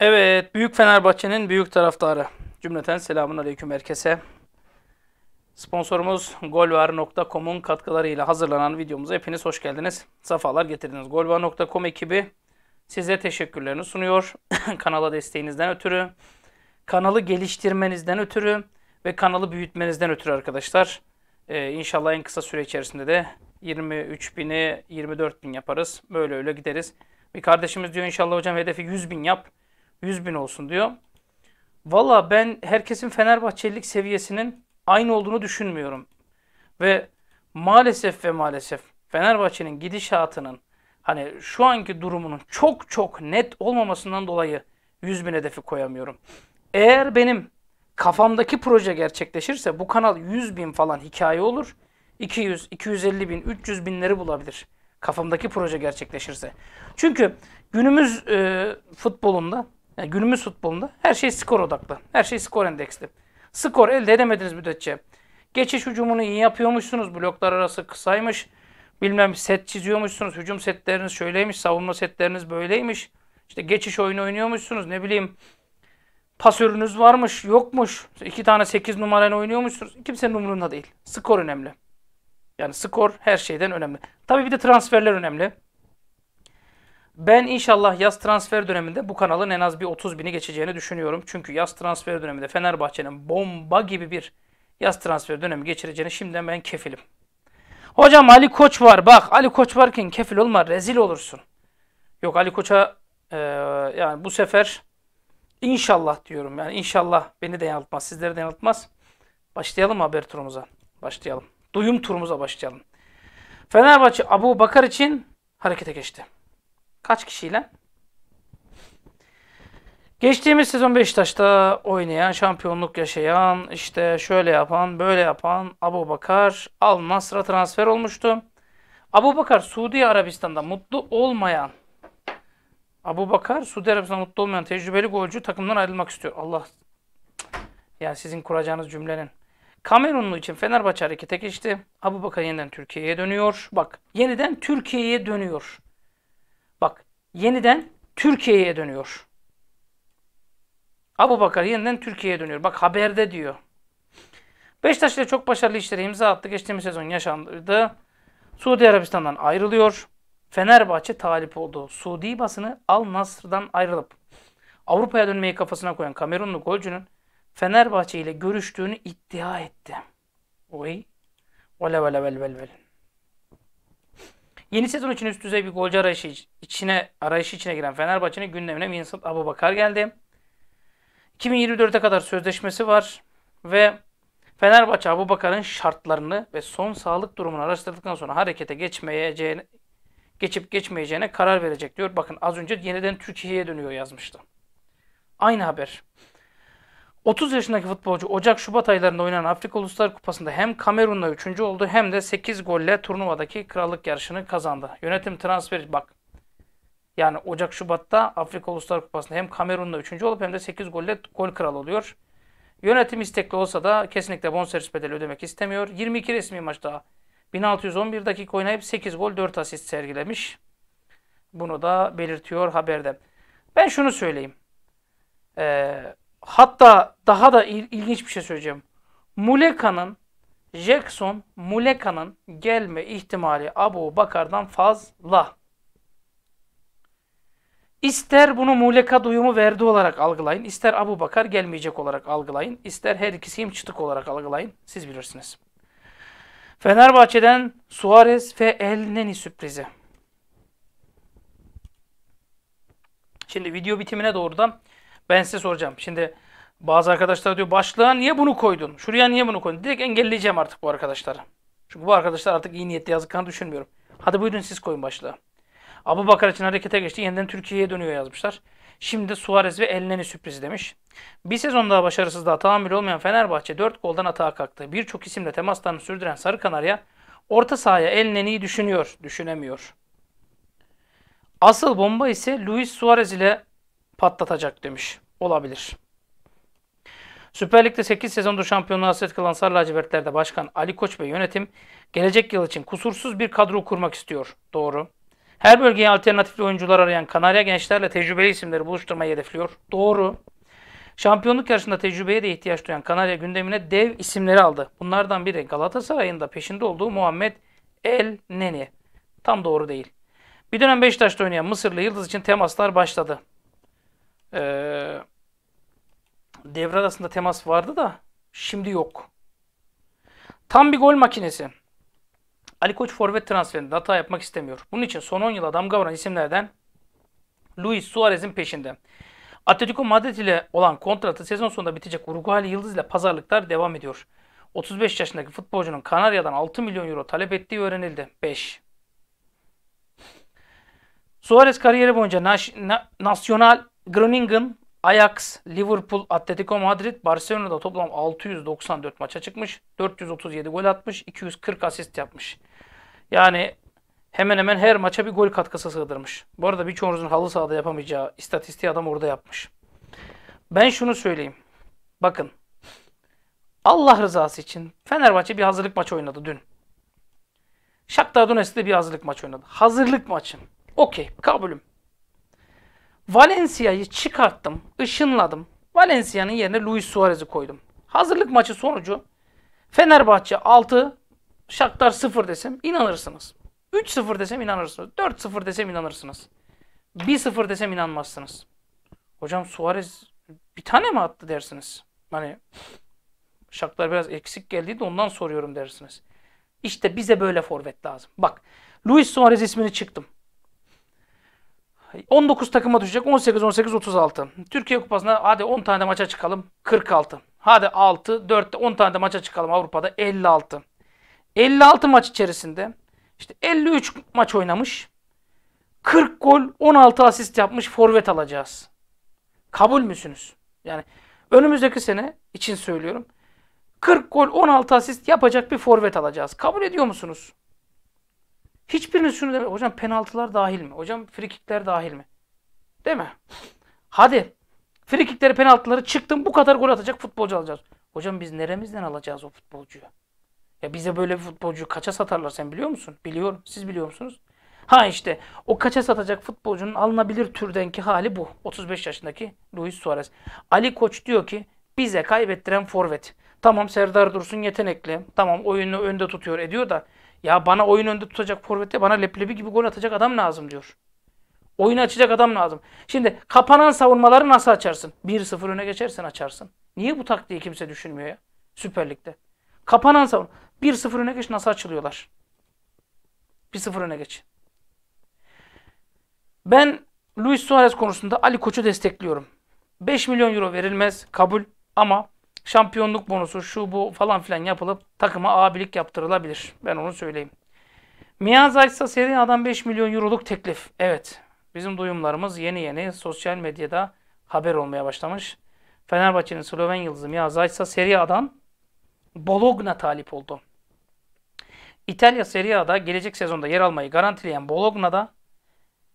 Evet, Büyük Fenerbahçe'nin büyük taraftarı. Cümleten selamun aleyküm herkese. Sponsorumuz golvar.com'un katkılarıyla hazırlanan videomuza hepiniz hoş geldiniz. Safalar getirdiniz. Golvar.com ekibi size teşekkürlerini sunuyor. Kanala desteğinizden ötürü, kanalı geliştirmenizden ötürü ve kanalı büyütmenizden ötürü arkadaşlar. Ee, inşallah en kısa süre içerisinde de 23 bini 24 bin yaparız. Böyle öyle gideriz. Bir kardeşimiz diyor inşallah hocam hedefi 100 bin yap. 100 bin olsun diyor. Valla ben herkesin Fenerbahçelilik seviyesinin aynı olduğunu düşünmüyorum. Ve maalesef ve maalesef Fenerbahçe'nin gidişatının hani şu anki durumunun çok çok net olmamasından dolayı 100 bin hedefi koyamıyorum. Eğer benim kafamdaki proje gerçekleşirse bu kanal 100 bin falan hikaye olur. 200, 250 bin, 300 binleri bulabilir. Kafamdaki proje gerçekleşirse. Çünkü günümüz e, futbolunda yani günümüz futbolunda her şey skor odaklı. Her şey skor endeksli. Skor elde edemediniz müddetçe. Geçiş hücumunu iyi yapıyormuşsunuz. Bloklar arası kısaymış. Bilmem set çiziyormuşsunuz. Hücum setleriniz şöyleymiş. Savunma setleriniz böyleymiş. İşte geçiş oyunu oynuyormuşsunuz. Ne bileyim pasörünüz varmış yokmuş. İki tane sekiz numarayla oynuyormuşsunuz. Kimsenin umurunda değil. Skor önemli. Yani skor her şeyden önemli. Tabii bir de transferler önemli. Ben inşallah yaz transfer döneminde bu kanalın en az bir 30 bini geçeceğini düşünüyorum. Çünkü yaz transfer döneminde Fenerbahçe'nin bomba gibi bir yaz transfer dönemi geçireceğini şimdiden ben kefilim. Hocam Ali Koç var. Bak Ali Koç varken kefil olma rezil olursun. Yok Ali Koç'a e, yani bu sefer inşallah diyorum. Yani inşallah beni de yanıltmaz. Sizleri de yanıltmaz. Başlayalım haber turumuza. Başlayalım. Duyum turumuza başlayalım. Fenerbahçe Abu Bakar için harekete geçti. Kaç kişiyle? Geçtiğimiz sezon Beşiktaş'ta oynayan, şampiyonluk yaşayan, işte şöyle yapan, böyle yapan Abu Bakar Al Nasr'a transfer olmuştu. Abu Bakar Suudi Arabistan'da mutlu olmayan Abu Bakar Suudi Arabistan'da mutlu olmayan tecrübeli golcü takımdan ayrılmak istiyor. Allah yani sizin kuracağınız cümlenin. Kamerunlu için Fenerbahçe harekete geçti. Abu Bakar yeniden Türkiye'ye dönüyor. Bak yeniden Türkiye'ye dönüyor yeniden Türkiye'ye dönüyor. Abu Bakar yeniden Türkiye'ye dönüyor. Bak haberde diyor. Beşiktaş ile çok başarılı işlere imza attı. Geçtiğimiz sezon yaşandı. Suudi Arabistan'dan ayrılıyor. Fenerbahçe talip oldu. Suudi basını Al Nasr'dan ayrılıp Avrupa'ya dönmeyi kafasına koyan Kamerunlu golcünün Fenerbahçe ile görüştüğünü iddia etti. Oy. Vele vele vel vel vel. Yeni sezon için üst düzey bir golcü arayışı içine arayışı içine giren Fenerbahçe'nin gündemine Vincent Abubakar geldi. 2024'e kadar sözleşmesi var ve Fenerbahçe Abubakar'ın şartlarını ve son sağlık durumunu araştırdıktan sonra harekete geçmeyeceğine geçip geçmeyeceğine karar verecek diyor. Bakın az önce yeniden Türkiye'ye dönüyor yazmıştı. Aynı haber. 30 yaşındaki futbolcu Ocak-Şubat aylarında oynanan Afrika Uluslar Kupası'nda hem Kamerun'la 3. oldu hem de 8 golle turnuvadaki krallık yarışını kazandı. Yönetim transferi bak. Yani Ocak-Şubat'ta Afrika Uluslar Kupası'nda hem Kamerun'la 3. olup hem de 8 golle gol kral oluyor. Yönetim istekli olsa da kesinlikle bonservis bedeli ödemek istemiyor. 22 resmi maçta 1611 dakika oynayıp 8 gol 4 asist sergilemiş. Bunu da belirtiyor haberde. Ben şunu söyleyeyim. Eee hatta daha da il, ilginç bir şey söyleyeceğim. Muleka'nın Jackson Muleka'nın gelme ihtimali Abu Bakar'dan fazla. İster bunu Muleka duyumu verdi olarak algılayın, ister Abu Bakar gelmeyecek olarak algılayın, ister her ikisi çıtık olarak algılayın. Siz bilirsiniz. Fenerbahçe'den Suarez ve El Elneni sürprizi. Şimdi video bitimine doğrudan. Ben size soracağım. Şimdi bazı arkadaşlar diyor başlığa niye bunu koydun? Şuraya niye bunu koydun? Direkt engelleyeceğim artık bu arkadaşları. Çünkü bu arkadaşlar artık iyi niyetli yazdıklarını düşünmüyorum. Hadi buyurun siz koyun başlığa. Abu Bakar için harekete geçti. Yeniden Türkiye'ye dönüyor yazmışlar. Şimdi Suarez ve Elneni sürprizi demiş. Bir sezon daha başarısız daha tahammül olmayan Fenerbahçe 4 golden atağa kalktı. Birçok isimle temaslarını sürdüren Sarı Kanarya orta sahaya Elneni'yi düşünüyor, düşünemiyor. Asıl bomba ise Luis Suarez ile patlatacak demiş. Olabilir. Süper Lig'de 8 sezondur şampiyonluğu hasret kılan Sarı Lacivertler'de başkan Ali Koç ve yönetim gelecek yıl için kusursuz bir kadro kurmak istiyor. Doğru. Her bölgeye alternatifli oyuncular arayan Kanarya gençlerle tecrübeli isimleri buluşturmayı hedefliyor. Doğru. Şampiyonluk yarışında tecrübeye de ihtiyaç duyan Kanarya gündemine dev isimleri aldı. Bunlardan biri Galatasaray'ın da peşinde olduğu Muhammed El Neni. Tam doğru değil. Bir dönem Beşiktaş'ta oynayan Mısırlı Yıldız için temaslar başladı e, devre arasında temas vardı da şimdi yok. Tam bir gol makinesi. Ali Koç forvet transferinde hata yapmak istemiyor. Bunun için son 10 yıla damga vuran isimlerden Luis Suarez'in peşinde. Atletico Madrid ile olan kontratı sezon sonunda bitecek Uruguaylı Yıldız ile pazarlıklar devam ediyor. 35 yaşındaki futbolcunun Kanarya'dan 6 milyon euro talep ettiği öğrenildi. 5. Suarez kariyeri boyunca Naş, Nacional Groningen, Ajax, Liverpool, Atletico Madrid, Barcelona'da toplam 694 maça çıkmış. 437 gol atmış, 240 asist yapmış. Yani hemen hemen her maça bir gol katkısı sığdırmış. Bu arada birçoğunuzun halı sahada yapamayacağı istatistiği adam orada yapmış. Ben şunu söyleyeyim. Bakın. Allah rızası için Fenerbahçe bir hazırlık maçı oynadı dün. Shakhtar Donetsk'te bir hazırlık maçı oynadı. Hazırlık maçı. Okey, kabulüm. Valencia'yı çıkarttım, ışınladım. Valencia'nın yerine Luis Suarez'i koydum. Hazırlık maçı sonucu Fenerbahçe 6, Shakhtar 0 desem inanırsınız. 3-0 desem inanırsınız. 4-0 desem inanırsınız. 1-0 desem inanmazsınız. Hocam Suarez bir tane mi attı dersiniz? Hani Shakhtar biraz eksik geldi de ondan soruyorum dersiniz. İşte bize böyle forvet lazım. Bak Luis Suarez ismini çıktım. 19 takıma düşecek. 18, 18, 36. Türkiye Kupası'na hadi 10 tane maça çıkalım. 46. Hadi 6, 4, 10 tane de maça çıkalım Avrupa'da. 56. 56 maç içerisinde işte 53 maç oynamış. 40 gol, 16 asist yapmış forvet alacağız. Kabul müsünüz? Yani önümüzdeki sene için söylüyorum. 40 gol, 16 asist yapacak bir forvet alacağız. Kabul ediyor musunuz? Hiçbiriniz şunu demiyor. Hocam penaltılar dahil mi? Hocam frikikler dahil mi? Değil mi? Hadi. Frikikleri, penaltıları çıktım bu kadar gol atacak futbolcu alacağız. Hocam biz neremizden alacağız o futbolcuyu? Ya bize böyle bir futbolcuyu kaça satarlar sen biliyor musun? Biliyorum. Siz biliyor musunuz? Ha işte o kaça satacak futbolcunun alınabilir türdenki hali bu. 35 yaşındaki Luis Suarez. Ali Koç diyor ki bize kaybettiren forvet. Tamam Serdar Dursun yetenekli. Tamam oyunu önde tutuyor ediyor da ya bana oyun önde tutacak forvette bana leblebi gibi gol atacak adam lazım diyor. Oyunu açacak adam lazım. Şimdi kapanan savunmaları nasıl açarsın? 1-0 öne geçersen açarsın. Niye bu taktiği kimse düşünmüyor ya? Süper Lig'de. Kapanan savun. 1-0 öne geç nasıl açılıyorlar? 1-0 öne geç. Ben Luis Suarez konusunda Ali Koç'u destekliyorum. 5 milyon euro verilmez kabul ama şampiyonluk bonusu şu bu falan filan yapılıp takıma abilik yaptırılabilir. Ben onu söyleyeyim. Miyazaki Saseri'den 5 milyon euroluk teklif. Evet. Bizim duyumlarımız yeni yeni sosyal medyada haber olmaya başlamış. Fenerbahçe'nin Sloven yıldızı Miyazaki Serie A'dan Bologna talip oldu. İtalya Serie A'da gelecek sezonda yer almayı garantileyen Bologna'da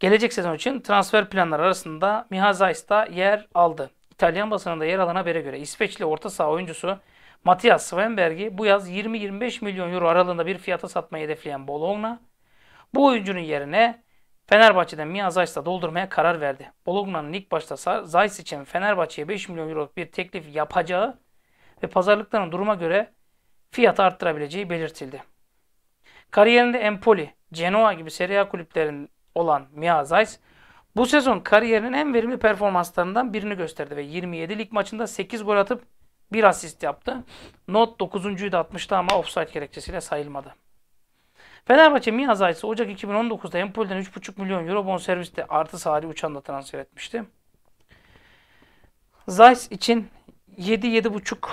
gelecek sezon için transfer planları arasında Mihazayis'ta yer aldı. İtalyan basınında yer alan habere göre İsveçli orta saha oyuncusu Matthias Svenberg'i bu yaz 20-25 milyon euro aralığında bir fiyata satmayı hedefleyen Bologna, bu oyuncunun yerine Fenerbahçe'den Mia Zayt'la doldurmaya karar verdi. Bologna'nın ilk başta Zayt için Fenerbahçe'ye 5 milyon euroluk bir teklif yapacağı ve pazarlıkların duruma göre fiyatı arttırabileceği belirtildi. Kariyerinde Empoli, Genoa gibi Serie A kulüplerinin olan Mia Zayt, bu sezon kariyerinin en verimli performanslarından birini gösterdi ve 27 lig maçında 8 gol atıp 1 asist yaptı. Not 9.yu da atmıştı ama offside gerekçesiyle sayılmadı. Fenerbahçe Mihazay ise Ocak 2019'da Empoli'den 3,5 milyon euro bonserviste artı Salih Uçan'la transfer etmişti. Zeiss için 7-7,5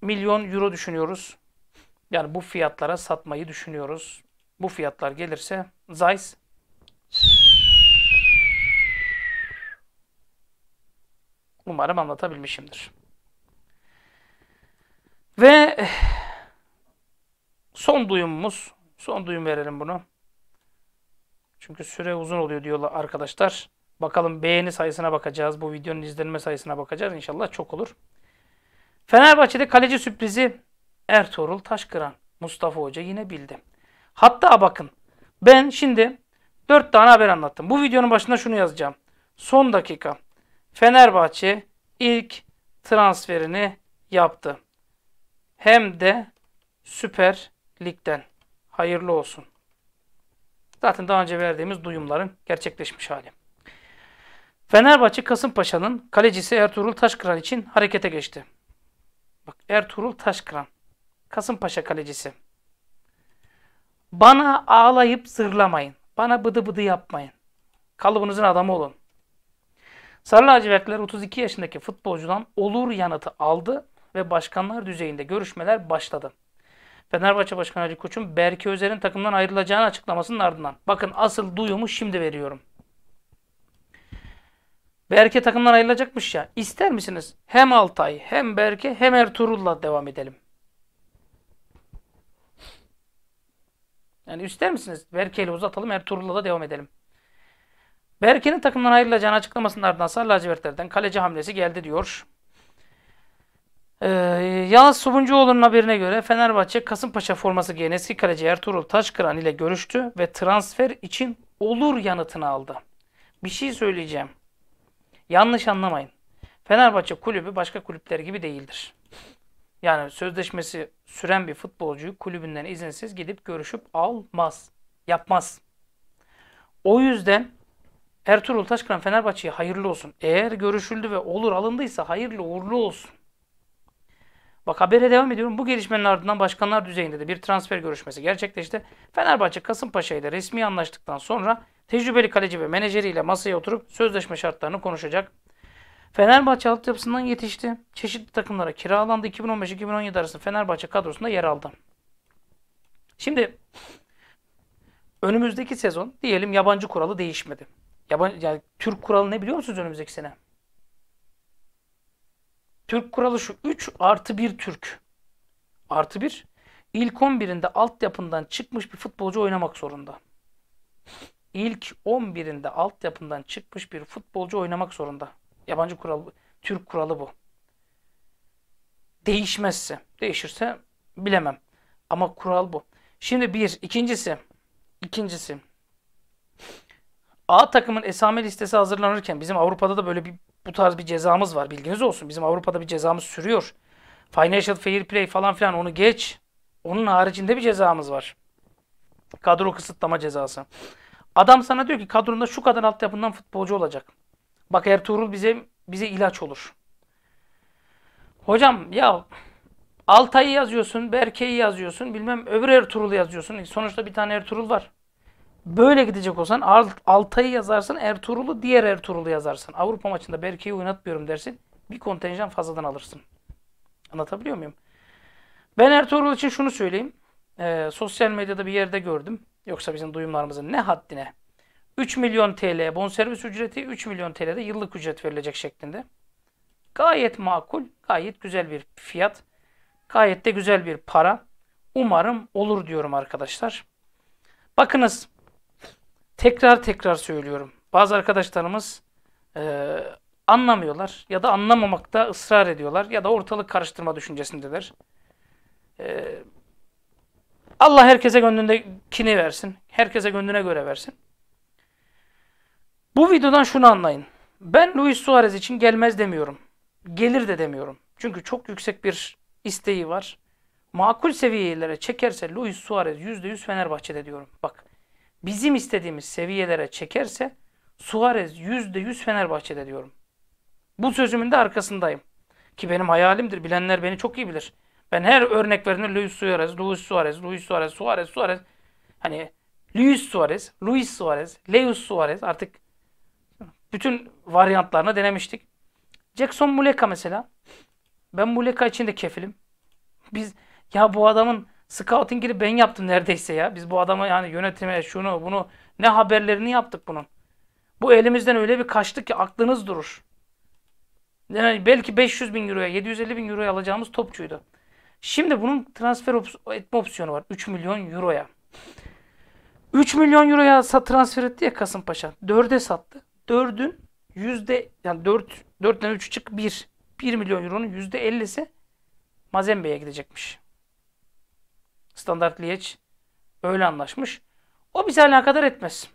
milyon euro düşünüyoruz. Yani bu fiyatlara satmayı düşünüyoruz. Bu fiyatlar gelirse Zeiss Umarım anlatabilmişimdir. Ve eh, son duyumumuz, son duyum verelim bunu. Çünkü süre uzun oluyor diyorlar arkadaşlar. Bakalım beğeni sayısına bakacağız. Bu videonun izlenme sayısına bakacağız. İnşallah çok olur. Fenerbahçe'de kaleci sürprizi Ertuğrul Taşkıran. Mustafa Hoca yine bildi. Hatta bakın ben şimdi 4 tane haber anlattım. Bu videonun başında şunu yazacağım. Son dakika Fenerbahçe ilk transferini yaptı. Hem de Süper Lig'den. Hayırlı olsun. Zaten daha önce verdiğimiz duyumların gerçekleşmiş hali. Fenerbahçe Kasımpaşa'nın kalecisi Ertuğrul Taşkıran için harekete geçti. Bak Ertuğrul Taşkıran. Kasımpaşa kalecisi. Bana ağlayıp zırlamayın. Bana bıdı bıdı yapmayın. Kalıbınızın adamı olun. Sarı lacivertler 32 yaşındaki futbolcudan olur yanıtı aldı ve başkanlar düzeyinde görüşmeler başladı. Fenerbahçe Başkanı Ali Koç'un Berke Özer'in takımdan ayrılacağını açıklamasının ardından. Bakın asıl duyumu şimdi veriyorum. Berke takımdan ayrılacakmış ya. İster misiniz hem Altay hem Berke hem Ertuğrul'la devam edelim. Yani ister misiniz Berke uzatalım Ertuğrul'la da devam edelim. Berke'nin takımdan ayrılacağını açıklamasının ardından Sarı Lacivertler'den kaleci hamlesi geldi diyor. Ee, Yağız Subuncuoğlu'nun haberine göre Fenerbahçe Kasımpaşa forması giyen eski kaleci Ertuğrul Taşkıran ile görüştü ve transfer için olur yanıtını aldı. Bir şey söyleyeceğim. Yanlış anlamayın. Fenerbahçe kulübü başka kulüpler gibi değildir. Yani sözleşmesi süren bir futbolcuyu kulübünden izinsiz gidip görüşüp almaz. Yapmaz. O yüzden Ertuğrul Taşkıran Fenerbahçe'ye hayırlı olsun. Eğer görüşüldü ve olur alındıysa hayırlı uğurlu olsun. Bak habere devam ediyorum. Bu gelişmenin ardından başkanlar düzeyinde de bir transfer görüşmesi gerçekleşti. Fenerbahçe Kasımpaşa ile resmi anlaştıktan sonra tecrübeli kaleci ve menajeriyle masaya oturup sözleşme şartlarını konuşacak. Fenerbahçe altyapısından yetişti. Çeşitli takımlara kiralandı. 2015-2017 arasında Fenerbahçe kadrosunda yer aldı. Şimdi önümüzdeki sezon diyelim yabancı kuralı değişmedi. Yabancı, yani Türk kuralı ne biliyor musunuz önümüzdeki sene? Türk kuralı şu 3 artı 1 Türk. Artı 1. İlk 11'inde altyapından çıkmış bir futbolcu oynamak zorunda. İlk 11'inde altyapından çıkmış bir futbolcu oynamak zorunda. Yabancı kural, Türk kuralı bu. Değişmezse, değişirse bilemem. Ama kural bu. Şimdi bir, ikincisi, ikincisi A takımın esame listesi hazırlanırken bizim Avrupa'da da böyle bir bu tarz bir cezamız var. Bilginiz olsun. Bizim Avrupa'da bir cezamız sürüyor. Financial Fair Play falan filan onu geç. Onun haricinde bir cezamız var. Kadro kısıtlama cezası. Adam sana diyor ki kadronda şu kadar altyapından futbolcu olacak. Bak Ertuğrul bize bize ilaç olur. Hocam ya Altay'ı yazıyorsun, Berke'yi yazıyorsun, bilmem öbür Ertuğrul'u yazıyorsun. E, sonuçta bir tane Ertuğrul var. Böyle gidecek olsan Altay'ı yazarsın, Ertuğrul'u, diğer Ertuğrul'u yazarsın. Avrupa maçında Berke'yi oynatmıyorum dersin. Bir kontenjan fazladan alırsın. Anlatabiliyor muyum? Ben Ertuğrul için şunu söyleyeyim. Ee, sosyal medyada bir yerde gördüm. Yoksa bizim duyumlarımızın ne haddine. 3 milyon TL bonservis ücreti, 3 milyon TL'de yıllık ücret verilecek şeklinde. Gayet makul, gayet güzel bir fiyat. Gayet de güzel bir para. Umarım olur diyorum arkadaşlar. Bakınız tekrar tekrar söylüyorum. Bazı arkadaşlarımız e, anlamıyorlar ya da anlamamakta ısrar ediyorlar ya da ortalık karıştırma düşüncesindeler. E, Allah herkese gönlündekini versin. Herkese gönlüne göre versin. Bu videodan şunu anlayın. Ben Luis Suarez için gelmez demiyorum. Gelir de demiyorum. Çünkü çok yüksek bir isteği var. Makul seviyelere çekerse Luis Suarez %100 Fenerbahçe'de diyorum. Bak bizim istediğimiz seviyelere çekerse Suarez yüzde yüz Fenerbahçe'de diyorum. Bu sözümün de arkasındayım. Ki benim hayalimdir. Bilenler beni çok iyi bilir. Ben her örnek verdiğimde Luis Suarez, Luis Suarez, Luis Suarez, Suarez, Suarez. Hani Luis Suarez, Luis Suarez, Leus Suarez artık bütün varyantlarını denemiştik. Jackson Muleka mesela. Ben Muleka için de kefilim. Biz ya bu adamın gibi ben yaptım neredeyse ya. Biz bu adama yani yönetime şunu bunu ne haberlerini yaptık bunun. Bu elimizden öyle bir kaçtı ki aklınız durur. Yani belki 500 bin euroya 750 bin euroya alacağımız topçuydu. Şimdi bunun transfer op etme opsiyonu var. 3 milyon euroya. 3 milyon euroya transfer etti ya Kasımpaşa. 4'e sattı. 4'ün yüzde yani 4 4'ten 3 çık 1. 1 milyon euronun yüzde %50'si Mazembe'ye gidecekmiş. Standart Liège öyle anlaşmış. O bizi alakadar etmez.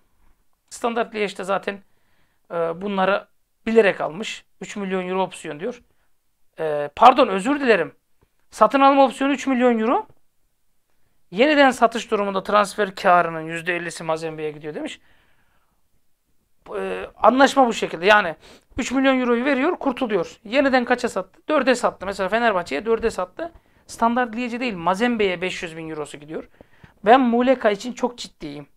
Standart Liège de zaten e, bunları bilerek almış. 3 milyon euro opsiyon diyor. E, pardon özür dilerim. Satın alma opsiyonu 3 milyon euro. Yeniden satış durumunda transfer karının %50'si Mazembe'ye gidiyor demiş. Ee, anlaşma bu şekilde. Yani 3 milyon euroyu veriyor, kurtuluyor. Yeniden kaça sattı? 4'e sattı. Mesela Fenerbahçe'ye 4'e sattı standartlayıcı değil Mazembe'ye 500 bin eurosu gidiyor. Ben Muleka için çok ciddiyim.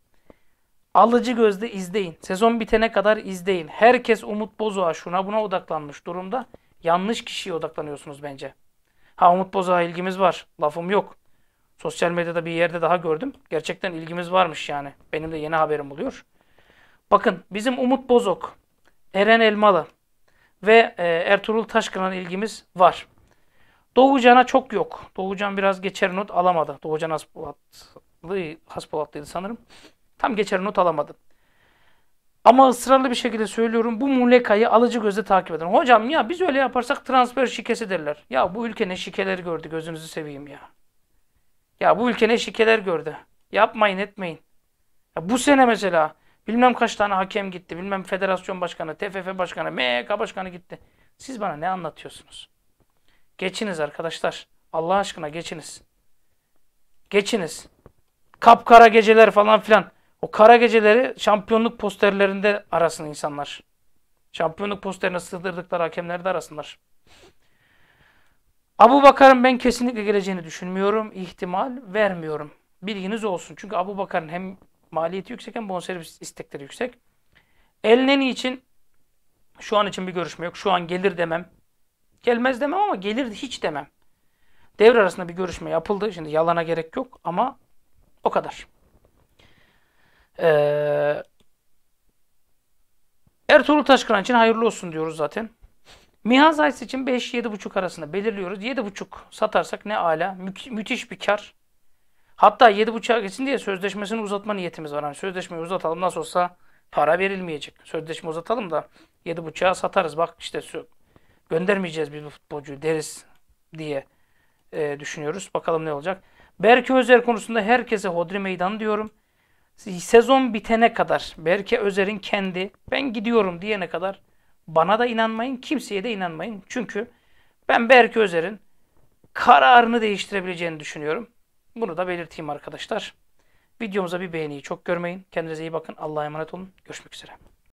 Alıcı gözle izleyin. Sezon bitene kadar izleyin. Herkes Umut Bozoğa şuna buna odaklanmış durumda. Yanlış kişiye odaklanıyorsunuz bence. Ha Umut Bozoğa ilgimiz var. Lafım yok. Sosyal medyada bir yerde daha gördüm. Gerçekten ilgimiz varmış yani. Benim de yeni haberim oluyor. Bakın bizim Umut Bozok, Eren Elmalı ve e, Ertuğrul Taşkın'a ilgimiz var. Doğucan'a çok yok. Doğucan biraz geçer not alamadı. Doğucan Haspolatlı, Haspolatlıydı sanırım. Tam geçer not alamadı. Ama ısrarlı bir şekilde söylüyorum bu Muleka'yı alıcı gözle takip edin. Hocam ya biz öyle yaparsak transfer şikesi derler. Ya bu ülke ne şikeleri gördü gözünüzü seveyim ya. Ya bu ülke ne şikeler gördü. Yapmayın etmeyin. Ya bu sene mesela bilmem kaç tane hakem gitti. Bilmem federasyon başkanı, TFF başkanı, MHK başkanı gitti. Siz bana ne anlatıyorsunuz? Geçiniz arkadaşlar. Allah aşkına geçiniz. Geçiniz. Kapkara geceler falan filan. O kara geceleri şampiyonluk posterlerinde arasın insanlar. Şampiyonluk posterine sığdırdıkları hakemleri de arasınlar. Abu Bakar'ın ben kesinlikle geleceğini düşünmüyorum. İhtimal vermiyorum. Bilginiz olsun. Çünkü Abu Bakar'ın hem maliyeti yüksek hem bonservis istekleri yüksek. Elneni için şu an için bir görüşme yok. Şu an gelir demem. Gelmez demem ama gelir hiç demem. Devre arasında bir görüşme yapıldı. Şimdi yalana gerek yok ama o kadar. Ee, Ertuğrul Taşkıran için hayırlı olsun diyoruz zaten. Mihaz Ays için 5-7,5 arasında belirliyoruz. 7,5 satarsak ne ala. Mü müthiş bir kar. Hatta 7,5'a geçsin diye sözleşmesini uzatma niyetimiz var. Yani sözleşmeyi uzatalım nasıl olsa para verilmeyecek. Sözleşme uzatalım da 7,5'a satarız. Bak işte göndermeyeceğiz biz bu futbolcuyu deriz diye e, düşünüyoruz. Bakalım ne olacak. Berke Özer konusunda herkese hodri meydan diyorum. Sezon bitene kadar Berke Özer'in kendi ben gidiyorum diyene kadar bana da inanmayın, kimseye de inanmayın. Çünkü ben Berke Özer'in kararını değiştirebileceğini düşünüyorum. Bunu da belirteyim arkadaşlar. Videomuza bir beğeniyi çok görmeyin. Kendinize iyi bakın. Allah'a emanet olun. Görüşmek üzere.